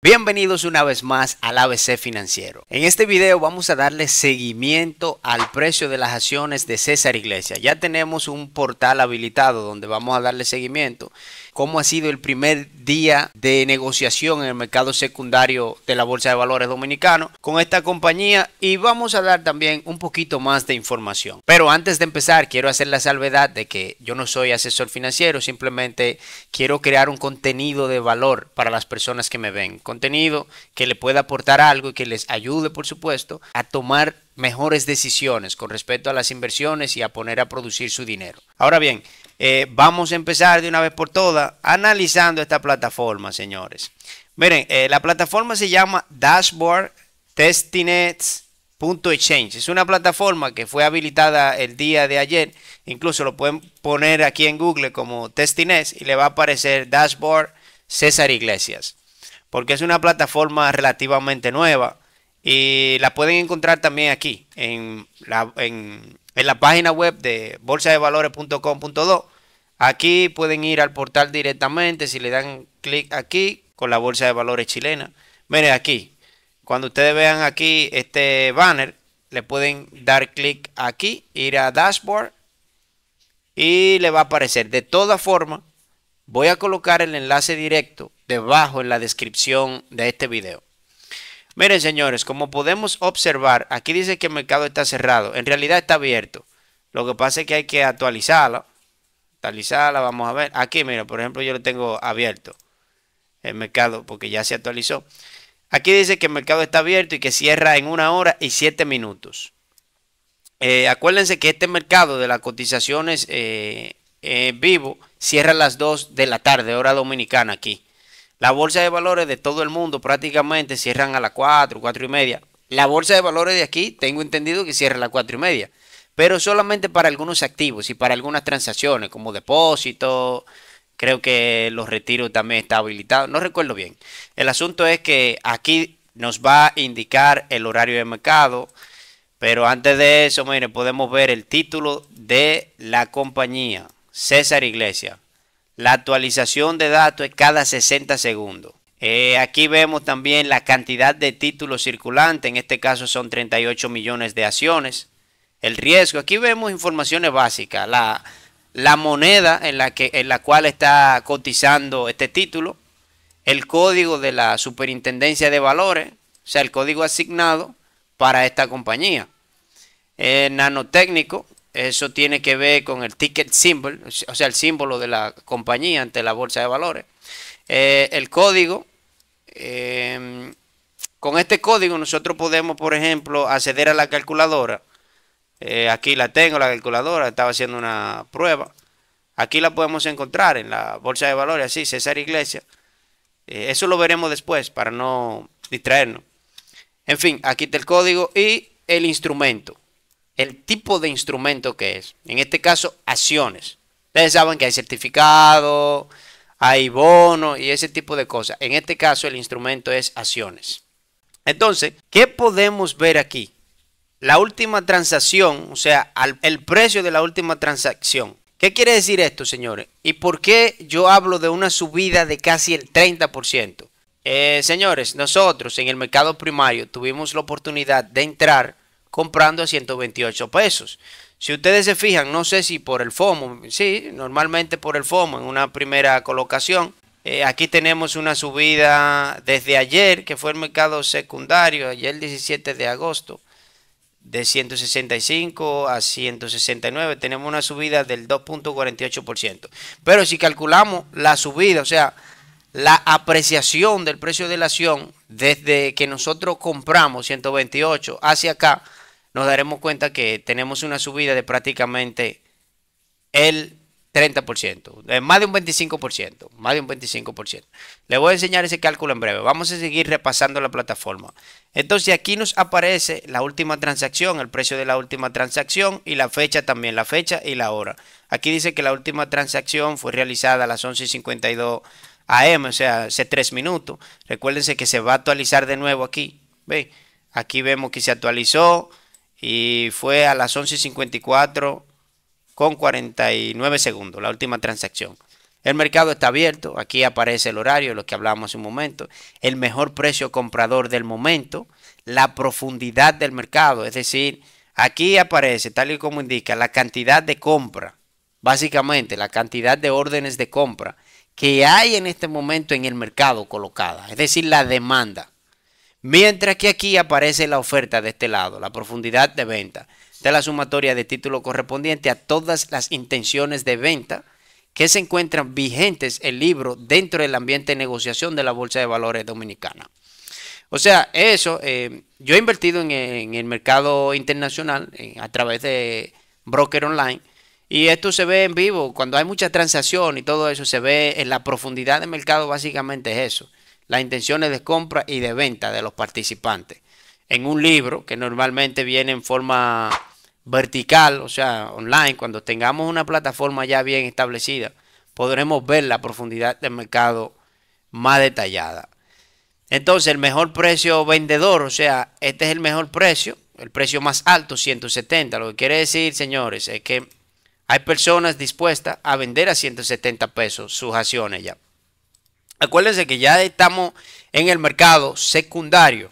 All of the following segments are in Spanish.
Bienvenidos una vez más al ABC Financiero. En este video vamos a darle seguimiento al precio de las acciones de César Iglesias. Ya tenemos un portal habilitado donde vamos a darle seguimiento. Cómo ha sido el primer día de negociación en el mercado secundario de la Bolsa de Valores Dominicano con esta compañía y vamos a dar también un poquito más de información. Pero antes de empezar quiero hacer la salvedad de que yo no soy asesor financiero, simplemente quiero crear un contenido de valor para las personas que me ven contenido que le pueda aportar algo y que les ayude, por supuesto, a tomar mejores decisiones con respecto a las inversiones y a poner a producir su dinero. Ahora bien, eh, vamos a empezar de una vez por todas analizando esta plataforma, señores. Miren, eh, la plataforma se llama Dashboard Testinets. Exchange. Es una plataforma que fue habilitada el día de ayer. Incluso lo pueden poner aquí en Google como Testinets y le va a aparecer Dashboard César Iglesias porque es una plataforma relativamente nueva y la pueden encontrar también aquí en la, en, la página web de bolsadevalores.com.do. Aquí pueden ir al portal directamente si le dan clic aquí con la bolsa de valores chilena. Miren aquí, cuando ustedes vean aquí este banner, le pueden dar clic aquí, ir a dashboard y le va a aparecer. De todas formas, voy a colocar el enlace directo debajo en la descripción de este video. Miren señores, como podemos observar, aquí dice que el mercado está cerrado. En realidad está abierto. Lo que pasa es que hay que actualizarlo. Actualizarla, vamos a ver. Aquí, mira, por ejemplo, yo lo tengo abierto. El mercado, porque ya se actualizó. Aquí dice que el mercado está abierto y que cierra en una hora y siete minutos. Eh, acuérdense que este mercado de las cotizaciones eh, vivo cierra a las 2 de la tarde, hora dominicana aquí. La bolsa de valores de todo el mundo prácticamente cierran a las 4, 4 y media. La bolsa de valores de aquí tengo entendido que cierra a las 4 y media, pero solamente para algunos activos y para algunas transacciones como depósitos. Creo que los retiros también está habilitado. No recuerdo bien. El asunto es que aquí nos va a indicar el horario de mercado. Pero antes de eso, mire, podemos ver el título de la compañía. César Iglesias. La actualización de datos es cada 60 segundos. Eh, aquí vemos también la cantidad de títulos circulantes, en este caso son 38 millones de acciones. El riesgo, aquí vemos informaciones básicas, la, moneda en la, que, en la cual está cotizando este título, el código de la superintendencia de valores, o sea, el código asignado para esta compañía. Eh, nanotécnico, eso tiene que ver con el ticket symbol, o sea, el símbolo de la compañía ante la bolsa de valores. Eh, el código. Em, con este código nosotros podemos, por ejemplo, acceder a la calculadora. Eh, aquí la tengo, la calculadora, estaba haciendo una prueba. Aquí la podemos encontrar en la bolsa de valores, así, César Iglesias. Eh, eso lo veremos después para no distraernos. En fin, aquí está el código y el instrumento el tipo de instrumento que es. En este caso, acciones. Ustedes saben que hay certificado, hay bonos y ese tipo de cosas. En este caso, el instrumento es acciones. Entonces, ¿qué podemos ver aquí? La última transacción, o sea, el precio de la última transacción. ¿Qué quiere decir esto, señores? ¿Y por qué yo hablo de una subida de casi el 30%? Eh, señores, nosotros en el mercado primario tuvimos la oportunidad de entrar comprando a 128 pesos. Si ustedes se fijan, no sé si por el FOMO, sí, normalmente por el FOMO en una primera colocación. Eh, aquí tenemos una subida desde ayer, que fue el mercado secundario, ayer 17 de agosto, de 165 a 169. Tenemos una subida del 2.48%. Pero si calculamos la subida, o sea, la apreciación del precio de la acción desde que nosotros compramos 128 hacia acá, nos daremos cuenta que tenemos una subida de prácticamente el 30%, más de un 25%, más de un 25%. Le voy a enseñar ese cálculo en breve. Vamos a seguir repasando la plataforma. Entonces aquí nos aparece la última transacción, el precio de la última transacción y la fecha también, la fecha y la hora. Aquí dice que la última transacción fue realizada a las 11.52 AM, o sea, hace 3 minutos. Recuérdense que se va a actualizar de nuevo aquí. ¿Ve? Aquí vemos que se actualizó y fue a las 11.54 con 49 segundos, la última transacción. El mercado está abierto, aquí aparece el horario, lo que hablábamos hace un momento, el mejor precio comprador del momento, la profundidad del mercado, es decir, aquí aparece, tal y como indica, la cantidad de compra, básicamente la cantidad de órdenes de compra que hay en este momento en el mercado colocada, es decir, la demanda. Mientras que aquí aparece la oferta de este lado, la profundidad de venta. de la sumatoria de título correspondiente a todas las intenciones de venta que se encuentran vigentes el libro dentro del ambiente de negociación de la Bolsa de Valores Dominicana. O sea, eso, eh, yo he invertido en, el mercado internacional a través de broker online y esto se ve en vivo, cuando hay mucha transacción y todo eso se ve en la profundidad de mercado, básicamente es eso las intenciones de compra y de venta de los participantes. En un libro que normalmente viene en forma vertical, o sea, online, cuando tengamos una plataforma ya bien establecida, podremos ver la profundidad del mercado más detallada. Entonces, el mejor precio vendedor, o sea, este es el mejor precio, el precio más alto, 170. Lo que quiere decir, señores, es que hay personas dispuestas a vender a 170 pesos sus acciones ya. Acuérdense que ya estamos en el mercado secundario.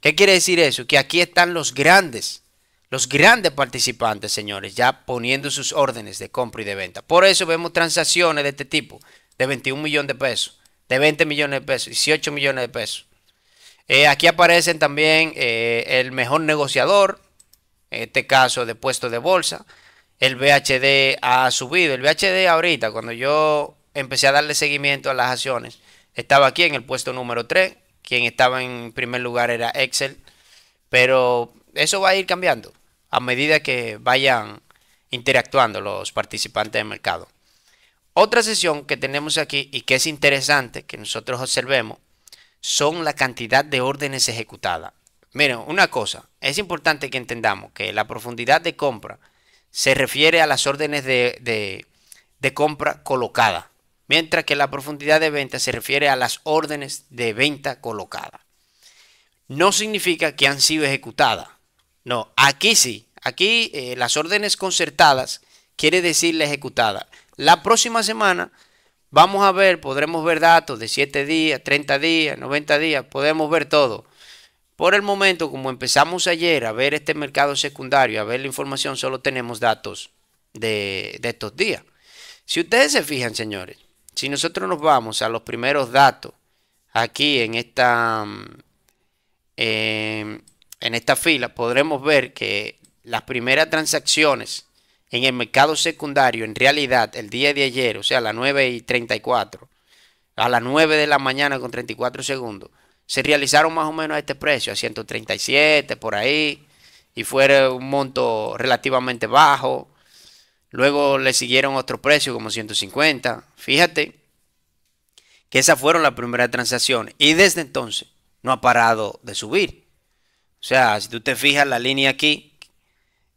¿Qué quiere decir eso? Que aquí están los grandes, los grandes participantes, señores, ya poniendo sus órdenes de compra y de venta. Por eso vemos transacciones de este tipo, de 21 millones de pesos, de 20 millones de pesos, 18 millones de pesos. Eh, aquí aparecen también eh, el mejor negociador, en este caso de puesto de bolsa. El VHD ha subido. El VHD ahorita, cuando yo empecé a darle seguimiento a las acciones, estaba aquí en el puesto número 3. Quien estaba en primer lugar era Excel. Pero eso va a ir cambiando a medida que vayan interactuando los participantes del mercado. Otra sesión que tenemos aquí y que es interesante que nosotros observemos son la cantidad de órdenes ejecutadas. Miren, una cosa, es importante que entendamos que la profundidad de compra se refiere a las órdenes de, compra colocadas mientras que la profundidad de venta se refiere a las órdenes de venta colocadas. No significa que han sido ejecutadas. No, aquí sí. Aquí eh, las órdenes concertadas quiere decir la ejecutada. La próxima semana vamos a ver, podremos ver datos de 7 días, 30 días, 90 días, podemos ver todo. Por el momento, como empezamos ayer a ver este mercado secundario, a ver la información, solo tenemos datos de estos días. Si ustedes se fijan, señores, si nosotros nos vamos a los primeros datos aquí en esta, em, en esta fila, podremos ver que las primeras transacciones en el mercado secundario, en realidad, el día de ayer, o sea, a las 9 y 34, a las 9 de la mañana con 34 segundos, se realizaron más o menos a este precio, a 137 por ahí, y fue un monto relativamente bajo. Luego le siguieron otro precio como 150. Fíjate que esas fueron las primeras transacciones. Y desde entonces no ha parado de subir. O sea, si tú te fijas la línea aquí,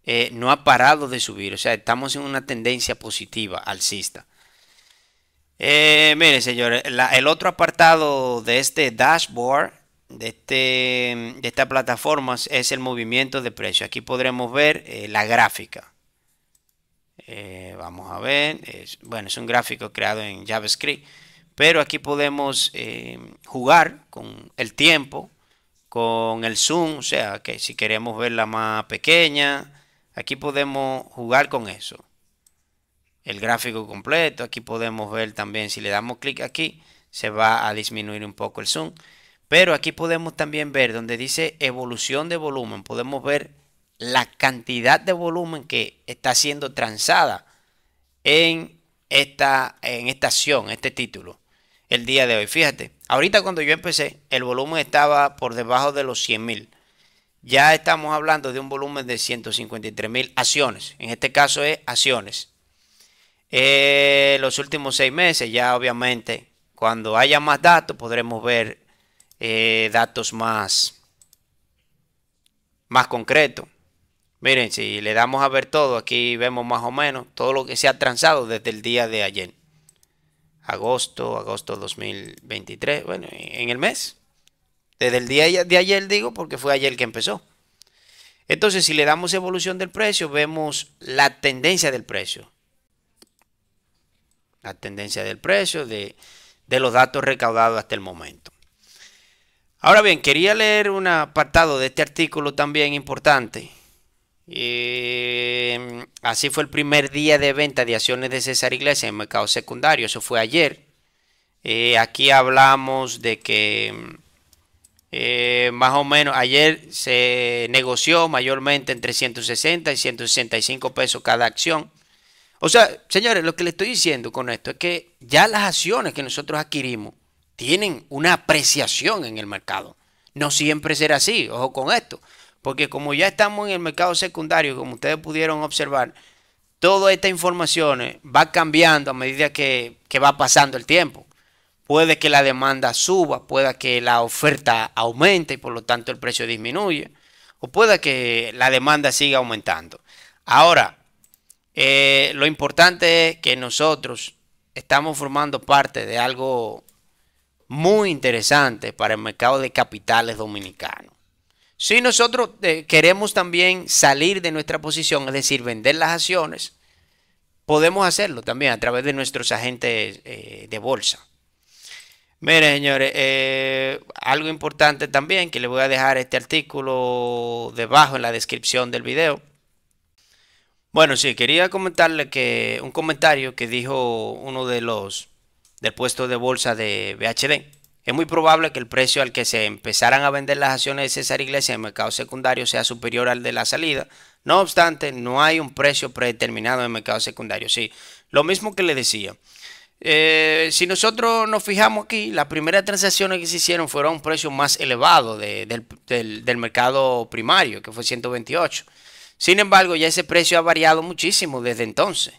eh, no ha parado de subir. O sea, estamos en una tendencia positiva, alcista. Eh, miren, señores, el otro apartado de este dashboard, de, este, de esta plataforma, es el movimiento de precio. Aquí podremos ver eh, la gráfica. Eh, vamos a ver, bueno, es un gráfico creado en JavaScript, pero aquí podemos eh, jugar con el tiempo, con el zoom, o sea, que si queremos verla más pequeña, aquí podemos jugar con eso. El gráfico completo, aquí podemos ver también, si le damos clic aquí, se va a disminuir un poco el zoom. Pero aquí podemos también ver donde dice evolución de volumen, podemos ver la cantidad de volumen que está siendo transada en esta, en esta acción, este título, el día de hoy. Fíjate, ahorita cuando yo empecé, el volumen estaba por debajo de los 100.000 mil. Ya estamos hablando de un volumen de 153 mil acciones. En este caso es acciones. Eh, los últimos seis meses, ya obviamente, cuando haya más datos, podremos ver eh, datos más, más concretos. Miren, si le damos a ver todo, aquí vemos más o menos todo lo que se ha transado desde el día de ayer. Agosto, agosto 2023, bueno, en el mes. Desde el día de ayer digo, porque fue ayer que empezó. Entonces, si le damos evolución del precio, vemos la tendencia del precio. La tendencia del precio de, de los datos recaudados hasta el momento. Ahora bien, quería leer un apartado de este artículo también importante eh, así fue el primer día de venta de acciones de César Iglesias en el mercado secundario. Eso fue ayer. Eh, aquí hablamos de que eh, más o menos ayer se negoció mayormente entre 160 y 165 pesos cada acción. O sea, señores, lo que le estoy diciendo con esto es que ya las acciones que nosotros adquirimos tienen una apreciación en el mercado. No siempre será así, ojo con esto. Porque como ya estamos en el mercado secundario, como ustedes pudieron observar, toda esta información va cambiando a medida que, va pasando el tiempo. Puede que la demanda suba, pueda que la oferta aumente y por lo tanto el precio disminuye, o pueda que la demanda siga aumentando. Ahora, eh, lo importante es que nosotros estamos formando parte de algo muy interesante para el mercado de capitales dominicano. Si nosotros eh, queremos también salir de nuestra posición, es decir, vender las acciones, podemos hacerlo también a través de nuestros agentes eh, de bolsa. Mire, señores, eh, algo importante también, que les voy a dejar este artículo debajo en la descripción del video. Bueno, sí, quería comentarle que un comentario que dijo uno de los del puesto de bolsa de BHD es muy probable que el precio al que se empezaran a vender las acciones de César Iglesias en el mercado secundario sea superior al de la salida. No obstante, no hay un precio predeterminado en el mercado secundario. Sí, lo mismo que le decía. Eh, si nosotros nos fijamos aquí, las primeras transacciones que se hicieron fueron a un precio más elevado del, del mercado primario, que fue 128. Sin embargo, ya ese precio ha variado muchísimo desde entonces.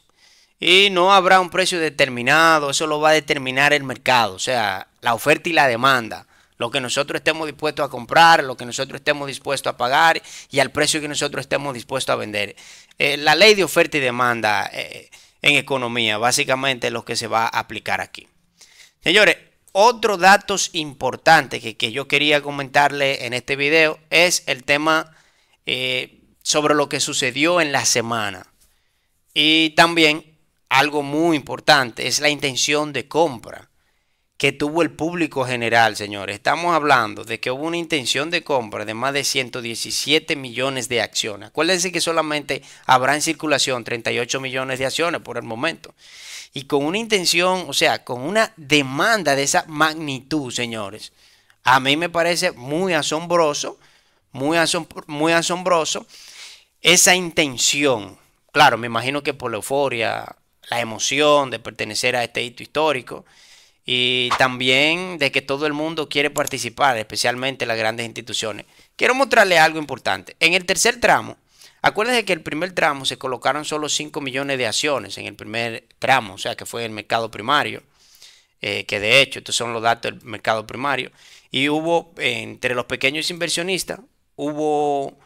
Y no habrá un precio determinado, eso lo va a determinar el mercado. O sea, la oferta y la demanda, lo que nosotros estemos dispuestos a comprar, lo que nosotros estemos dispuestos a pagar y al precio que nosotros estemos dispuestos a vender. Eh, la ley de oferta y demanda eh, en economía básicamente es lo que se va a aplicar aquí. Señores, otro dato importante que, yo quería comentarle en este video es el tema eh, sobre lo que sucedió en la semana. Y también algo muy importante es la intención de compra que tuvo el público general, señores. Estamos hablando de que hubo una intención de compra de más de 117 millones de acciones. Acuérdense que solamente habrá en circulación 38 millones de acciones por el momento. Y con una intención, o sea, con una demanda de esa magnitud, señores. A mí me parece muy asombroso, muy, muy asombroso esa intención. Claro, me imagino que por la euforia, la emoción de pertenecer a este hito histórico y también de que todo el mundo quiere participar, especialmente las grandes instituciones. Quiero mostrarles algo importante. En el tercer tramo, acuérdense que el primer tramo se colocaron solo 5 millones de acciones en el primer tramo, o sea que fue el mercado primario, eh, que de hecho estos son los datos del mercado primario, y hubo entre los pequeños inversionistas, hubo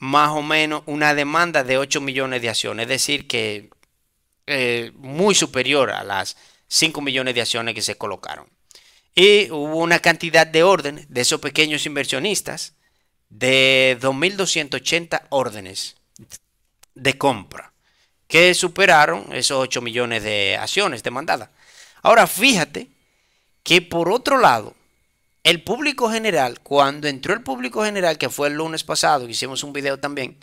más o menos una demanda de 8 millones de acciones, es decir, que eh, muy superior a las 5 millones de acciones que se colocaron. Y hubo una cantidad de órdenes de esos pequeños inversionistas de 2.280 órdenes de compra que superaron esos 8 millones de acciones demandadas. Ahora fíjate que por otro lado, el público general, cuando entró el público general, que fue el lunes pasado, que hicimos un video también,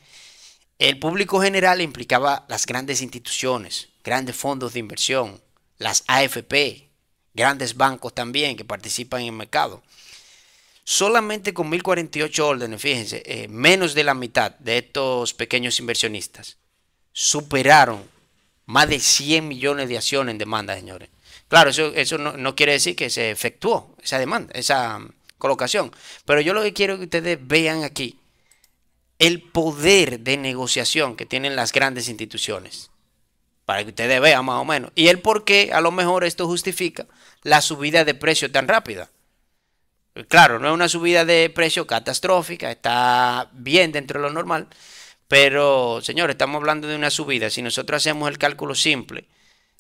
el público general implicaba las grandes instituciones, grandes fondos de inversión, las AFP, grandes bancos también que participan en el mercado. Solamente con 1.048 órdenes, fíjense, eh, menos de la mitad de estos pequeños inversionistas superaron más de 100 millones de acciones en demanda, señores. Claro, eso, no, no, quiere decir que se efectuó esa demanda, esa mm, colocación. Pero yo lo que quiero que ustedes vean aquí, el poder de negociación que tienen las grandes instituciones para que ustedes vean más o menos. Y el por qué, a lo mejor esto justifica la subida de precio tan rápida. Claro, no es una subida de precio catastrófica, está bien dentro de lo normal, pero señor estamos hablando de una subida. Si nosotros hacemos el cálculo simple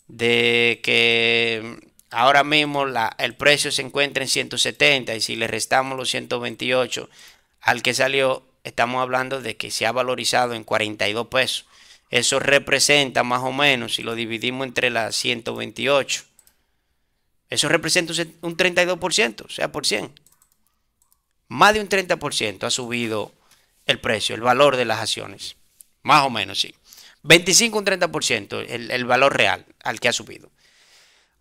de que ahora mismo la, el precio se encuentra en 170 y si le restamos los 128 al que salió, estamos hablando de que se ha valorizado en 42 pesos. Eso representa más o menos, si lo dividimos entre las 128, eso representa un 32%, o sea, por 100. Más de un 30% ha subido el precio, el valor de las acciones. Más o menos, sí. 25, un 30%, el, el valor real al que ha subido.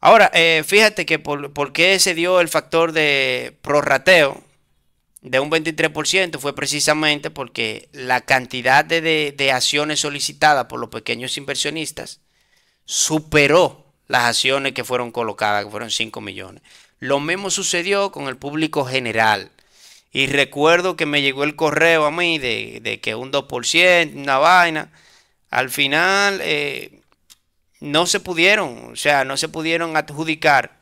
Ahora, eh, fíjate que por, por, qué se dio el factor de prorrateo, de un 23% fue precisamente porque la cantidad de, de, acciones solicitadas por los pequeños inversionistas superó las acciones que fueron colocadas, que fueron 5 millones. Lo mismo sucedió con el público general. Y recuerdo que me llegó el correo a mí de, que un 2%, una vaina. Al final eh, no se pudieron, o sea, no se pudieron adjudicar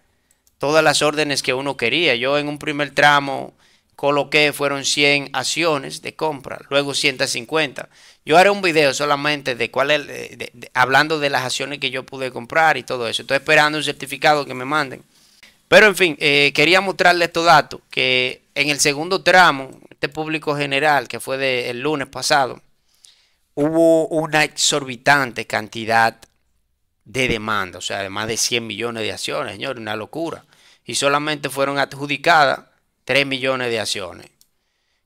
todas las órdenes que uno quería. Yo en un primer tramo coloqué fueron 100 acciones de compra, luego 150. Yo haré un video solamente de cuál hablando de las acciones que yo pude comprar y todo eso. Estoy esperando un certificado que me manden. Pero en fin, eh, quería mostrarles estos datos que en el segundo tramo, este público general que fue el lunes pasado, hubo una exorbitante cantidad de demanda, o sea, de más de 100 millones de acciones, señores, una locura. Y solamente fueron adjudicadas 3 millones de acciones,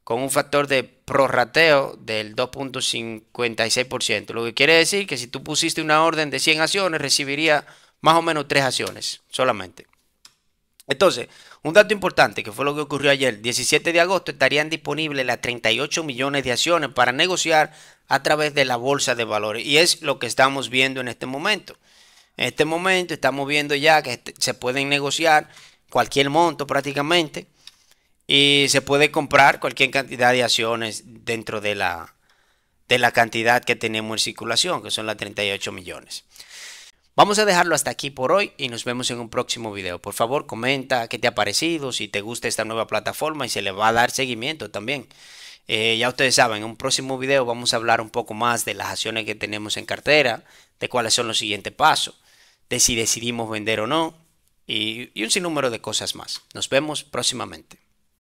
con un factor de prorrateo del 2.56%. Lo que quiere decir que si tú pusiste una orden de 100 acciones, recibiría más o menos 3 acciones solamente. Entonces, un dato importante que fue lo que ocurrió ayer, 17 de agosto estarían disponibles las 38 millones de acciones para negociar a través de la bolsa de valores. Y es lo que estamos viendo en este momento. En este momento estamos viendo ya que se pueden negociar cualquier monto prácticamente y se puede comprar cualquier cantidad de acciones dentro de la, de la cantidad que tenemos en circulación, que son las 38 millones. Vamos a dejarlo hasta aquí por hoy y nos vemos en un próximo video. Por favor, comenta qué te ha parecido, si te gusta esta nueva plataforma y se le va a dar seguimiento también. Eh, ya ustedes saben, en un próximo video vamos a hablar un poco más de las acciones que tenemos en cartera, de cuáles son los siguientes pasos, de si decidimos vender o no y, y un sinnúmero de cosas más. Nos vemos próximamente.